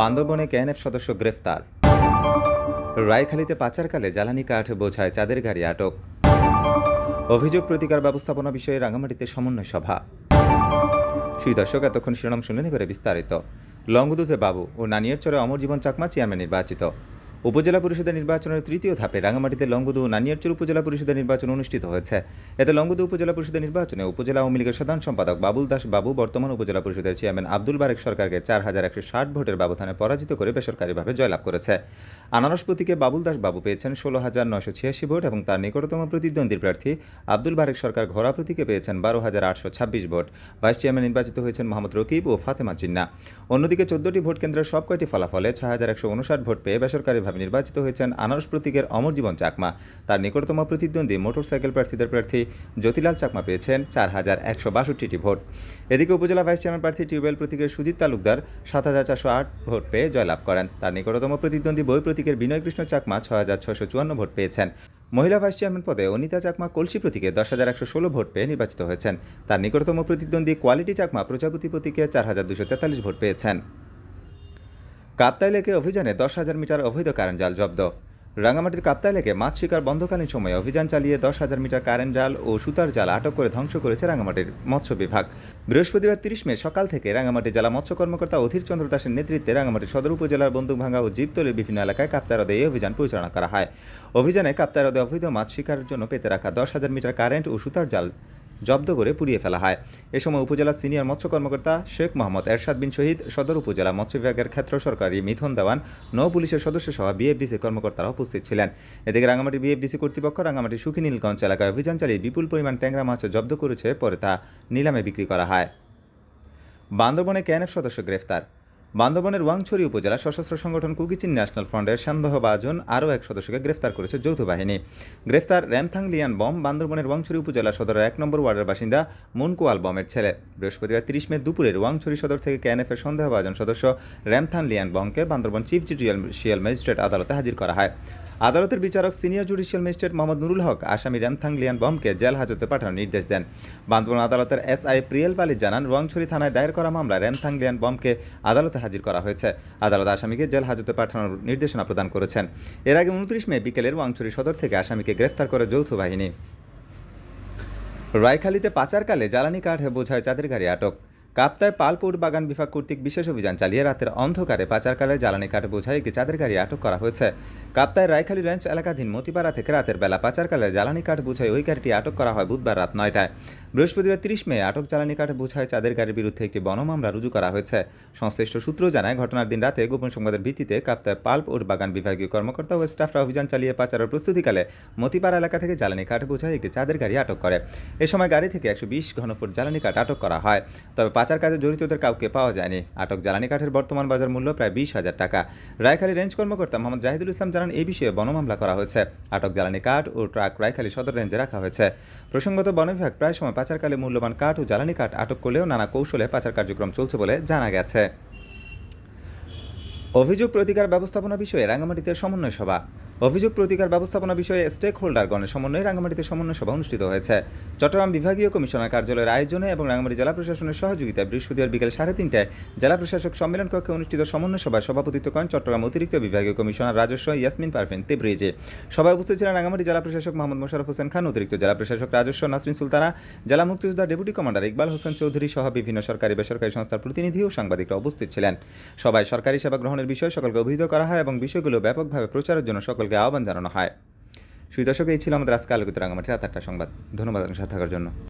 বান্দরবনে কেএনএফ সদস্য গ্রেফতার রায়খালীতে পাচারকালে জ্বালানি কাঠ বোঝায় চাঁদের গাড়ি আটক অভিযোগ প্রতিকার ব্যবস্থাপনা বিষয়ে রাঙামাটিতে সমন্বয় সভা সেই দর্শক এতক্ষণ শিরোনাম শুনলেন এবারে বিস্তারিত লংগুদুতে বাবু ও নানিয়ের চরে জীবন চাকমা চেয়ারম্যান নির্বাচিত উপজেলা পরিষদের নির্বাচনের তৃতীয় ধাপে রাঙামাটিতে লঙ্গদু ও নানিয়ারচুর উপজেলা পরিষদের নির্বাচন অনুষ্ঠিত হয়েছে এতে লঙ্গদু উপজেলা পরিষদের নির্বাচনে উপজেলা আওয়ামী লীগের সাধারণ সম্পাদক বাবুল দাস বাবু বর্তমান উপজেলা পরিষদের চেয়ারম্যান আব্দুল বারেক সরকারকে চার হাজার একশো ষাট ভোটের ব্যবধানে পরাজিত করে বেসরকারিভাবে জয়লাভ করেছে আনারস প্রতীকে বাবুল দাস বাবু পেয়েছেন ষোলো হাজার নয়শো ছিয়াশি ভোট এবং তার নিকটতম প্রতিদ্বন্দ্বী প্রার্থী আব্দুল বারেক সরকার ঘোড়া প্রতীকে পেয়েছেন বারো হাজার আটশো ছাব্বিশ ভোট ভাইস চেয়ারম্যান নির্বাচিত হয়েছেন মোহাম্মদ রকিব ও ফাতেমা জিন্না অন্যদিকে চোদ্দটি ভোট কেন্দ্রের সব কয়টি ফলাফলে ছয় হাজার একশো উনষাট ভোট পেয়ে বেসরকারি বিধানসভাভাবে নির্বাচিত হয়েছেন আনারস প্রতীকের অমরজীবন চাকমা তার নিকটতম প্রতিদ্বন্দ্বী মোটরসাইকেল প্রার্থীদের প্রার্থী জ্যোতিলাল চাকমা পেয়েছেন চার হাজার একশো বাষট্টিটি ভোট এদিকে উপজেলা ভাইস চেয়ারম্যান প্রার্থী টিউবওয়েল প্রতীকের সুজিত তালুকদার সাত হাজার চারশো আট ভোট পেয়ে জয়লাভ করেন তার নিকটতম প্রতিদ্বন্দ্বী বই প্রতীকের কৃষ্ণ চাকমা ছ হাজার ছশো চুয়ান্ন ভোট পেয়েছেন মহিলা ভাইস চেয়ারম্যান পদে অনিতা চাকমা কলসি প্রতীকে দশ হাজার একশো ষোলো ভোট পেয়ে নির্বাচিত হয়েছেন তার নিকটতম প্রতিদ্বন্দ্বী কোয়ালিটি চাকমা প্রজাপতি প্রতীকে চার হাজার দুশো তেতাল্লিশ ভোট পেয়েছেন কাপ্তাই লেকে অভিযানে দশ হাজার মিটার অবৈধ কারেন্ট জাল জব্দ রাঙামাটির কাপ্তাই লেকে মাছ শিকার বন্ধকালীন সময়ে অভিযান চালিয়ে দশ হাজার মিটার কারেন্ট জাল ও সুতার জাল আটক করে ধ্বংস করেছে রাঙামাটির মৎস্য বিভাগ বৃহস্পতিবার তিরিশ মে সকাল থেকে রাঙামাটি জেলা মৎস্য কর্মকর্তা অধীর চন্দ্র দাসের নেতৃত্বে রাঙামাটি সদর উপজেলার বন্দুকভাঙ্গা ও জীবতলের বিভিন্ন এলাকায় কাপ্তাই হ্রদে এই অভিযান পরিচালনা করা হয় অভিযানে কাপ্তাই হ্রদে অবৈধ মাছ শিকারের জন্য পেতে রাখা দশ হাজার মিটার কারেন্ট ও সুতার জাল জব্দ করে পুড়িয়ে ফেলা হয় এ সময় উপজেলা সিনিয়র মৎস্য কর্মকর্তা শেখ মোহাম্মদ এরশাদ বিন শহীদ সদর উপজেলা মৎস্য বিভাগের ক্ষেত্র সরকারি মিথুন দেওয়ান নৌ পুলিশের সদস্য সহ বিএফডিসি কর্মকর্তারা উপস্থিত ছিলেন এদিকে রাঙামাটি বিএফডিসি কর্তৃপক্ষ রাঙামাটি সুখী নীলগঞ্জ এলাকায় অভিযান চালিয়ে বিপুল পরিমাণ ট্যাংরা মাছ জব্দ করেছে পরে তা নিলামে বিক্রি করা হয় বান্দরবনে কেএনএফ সদস্য গ্রেফতার বান্দরবনের ওয়াংছড়ি উপজেলা সশস্ত্র সংগঠন কুকিচিন ন্যাশনাল ফ্রন্টের সন্দেহভাজন আরও এক সদস্যকে গ্রেফতার করেছে যৌথ বাহিনী গ্রেফতার র্যামথাং লিয়ান বম বান্দরবনের ওয়াংছড়ি উপজেলা সদরের এক নম্বর ওয়ার্ডের বাসিন্দা মুনকুয়াল বমের ছেলে বৃহস্পতিবার তিরিশ মে দুপুরের ওয়াংছড়ি সদর থেকে ক্যানএফের সন্দেহভাজন সদস্য র্যামথাং লিয়ান বমকে বান্দরবন চিফ জুডিশিয়াল ম্যাজিস্ট্রেট আদালতে হাজির করা হয় আদালতের বিচারক senior judicial magistrate Mohammad Nurul Haque আসামি র্যামথাং লিয়ান বমকে জেল হাজতে পাঠানোর নির্দেশ দেন বান্দবন আদালতের এস আই প্রিয়েল পালি জানান রোয়াংছড়ি থানায় দায়ের করা মামলা র্যামথাং লিয়ান বমকে আদালতে হাজির করা হয়েছে আদালত আসামিকে জেল হাজতে পাঠানোর নির্দেশনা প্রদান করেছেন এর আগে উনত্রিশ মে বিকেলের রোয়াংছড়ি সদর থেকে আসামিকে গ্রেফতার করে যৌথ বাহিনী রায়খালীতে পাচারকালে জ্বালানি কাঠ বোঝায় চাঁদের গাড়ি আটক কাপ্তায় পালপুর বাগান বিভাগ কর্তৃক বিশেষ অভিযান চালিয়ে রাতের অন্ধকারে পাচারকালে জ্বালানি কাঠ বোঝায় একটি চাঁদের গাড়ি আটক করা হয়েছে কাপ্তায় রায়খালী রেঞ্জ এলাকাধীন মতিপাড়া থেকে রাতের বেলা পাচারকালে জ্বালানি কাঠ বুঝায় ওই গাড়িটি আটক করা হয় বুধবার রাত নয়টায় বৃহস্পতিবার তিরিশ মে আটক জ্বালানি কাঠ বুঝায় চাঁদের গাড়ির বিরুদ্ধে একটি বনমামলা রুজু করা হয়েছে সংশ্লিষ্ট সূত্র জানায় ঘটনার দিন রাতে গোপন সংবাদের ভিত্তিতে কাপ্তায় পাল্প ওর বাগান বিভাগীয় কর্মকর্তা ও স্টাফরা অভিযান চালিয়ে পাচারের প্রস্তুতিকালে মতিপাড়া এলাকা থেকে জ্বালানি কাঠ বুঝায় একটি চাঁদের গাড়ি আটক করে এ সময় গাড়ি থেকে একশো বিশ ঘনফুট জ্বালানি কাঠ আটক করা হয় তবে পাচার কাজে জড়িতদের কাউকে পাওয়া যায়নি আটক জ্বালানি কাঠের বর্তমান বাজার মূল্য প্রায় বিশ হাজার টাকা রায়খালী রেঞ্জ কর্মকর্তা মোহাম্মদ জাহিদুল ইসলাম জানান এই বিষয়ে বন মামলা করা হয়েছে আটক জ্বালানি কাঠ ও ট্রাক রায়খালী সদর রেঞ্জে রাখা হয়েছে প্রসঙ্গত বন বিভাগ প্রায় সময় পাচারকালে মূল্যবান কাঠ ও জ্বালানি কাঠ আটক করলেও নানা কৌশলে পাচার কার্যক্রম চলছে বলে জানা গেছে অভিযোগ প্রতিকার ব্যবস্থাপনা বিষয়ে রাঙ্গামাটিতে সমন্বয় সভা অভিযোগ প্রতিকার ব্যবস্থাপনা বিষয়ে স্টেক হোল্ডারগণের সমন্বয়ে রাঙ্গামাটিতে সমন্বয় সভা অনুষ্ঠিত হয়েছে চট্টগ্রাম বিভাগীয় কমিশনার কার্যালয়ের আয়োজনে এবং রাঙ্গামাটি জেলা প্রশাসনের সহযোগিতায় বৃহস্পতিবার বিকেল সাড়ে তিনটায় জেলা প্রশাসক সম্মেলন কক্ষে অনুষ্ঠিত সমন্বয় সভায় সভাপতিত্ব করেন চট্টগ্রাম অতিরিক্ত বিভাগীয় কমিশনার রাজস্ব ইয়াসমিন পারভিন তেব্রিজে সভায় উপস্থিত ছিলেন রাঙ্গামাটি জেলা প্রশাসক মোহাম্মদ মোশারফ হোসেন খান অতিরিক্ত জেলা প্রশাসক রাজস্ব নাসরিন সুলতানা জেলা মুক্তিযোদ্ধা ডেপুটি কমান্ডার ইকবাল হোসেন চৌধুরী সহ বিভিন্ন সরকারি বেসরকারি সংস্থার প্রতিনিধি ও সাংবাদিকরা উপস্থিত ছিলেন সবাই সরকারি সেবা গ্রহণ আক্রমণের বিষয়ে সকলকে অভিহিত করা হয় এবং বিষয়গুলো ব্যাপকভাবে প্রচারের জন্য সকলকে আহ্বান জানানো হয় সুদর্শক এই ছিল আমাদের আজকে আলোকিত রাঙামাটির আত সংবাদ ধন্যবাদ সাথে থাকার জন্য